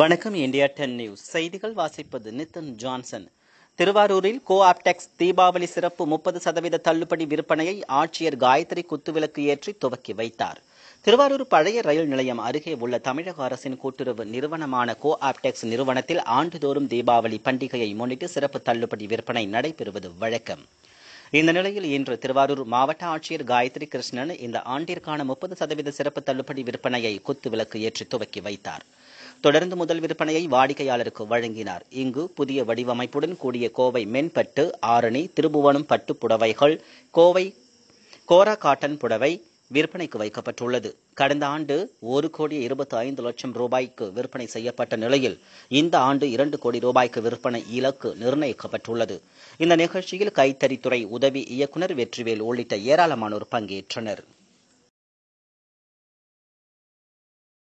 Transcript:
வணக்கம் India ten news செய்திகள் வாசிப்பது நித்தன் ஜான்சன் திருவாரூரில் கோ ஆப்டெக்ஸ் தீபாவளி சிறப்பு முப்பது சதவீத தள்ளுபடி விற்பனையை ஆட்சியர் காயத்ரி குத்துவிளக்கு ஏற்றி துவக்கி வைத்தார் திருவாரூர் பழைய ரயில் நிலையம் அருகே உள்ள தமிழக அரசின் கூட்டுறவு நிறுவனமான கோ ஆப்டெக்ஸ் நிறுவனத்தில் ஆண்டுதோறும் தீபாவளி பண்டிகையை முன்னிட்டு சிறப்பு தள்ளுபடி விற்பனை நடைபெறுவது வழக்கம் இந்த நிலையில் இன்று திருவாரூர் மாவட்ட ஆட்சியர் காயத்ரி கிருஷ்ணன் இந்த ஆண்டிற்கான முப்பது சதவீத சிறப்பு தள்ளுபடி விற்பனையை குத்துவிளக்கு ஏற்றி துவக்கி வைத்தார் தொடர்ந்து முதல் விற்பனையை வாடிக்கையாளருக்கு வழங்கினார் இங்கு புதிய வடிவமைப்புடன் கூடிய கோவை மென்பட்டு ஆரணி திருபுவனம் பட்டு புடவைகள் கோவை கோரா காட்டன் புடவை விற்பனைக்கு வைக்கப்பட்டுள்ளது கடந்த ஆண்டு ஒரு கோடி இருபத்தி ஐந்து லட்சம் ரூபாய்க்கு விற்பனை செய்யப்பட்ட நிலையில் இந்த ஆண்டு இரண்டு கோடி ரூபாய்க்கு விற்பனை இலக்கு நிர்ணயிக்கப்பட்டுள்ளது இந்த நிகழ்ச்சியில் கைத்தறித்துறை உதவி இயக்குநர் வெற்றிவேல் உள்ளிட்ட ஏராளமானோர் பங்கேற்றனர்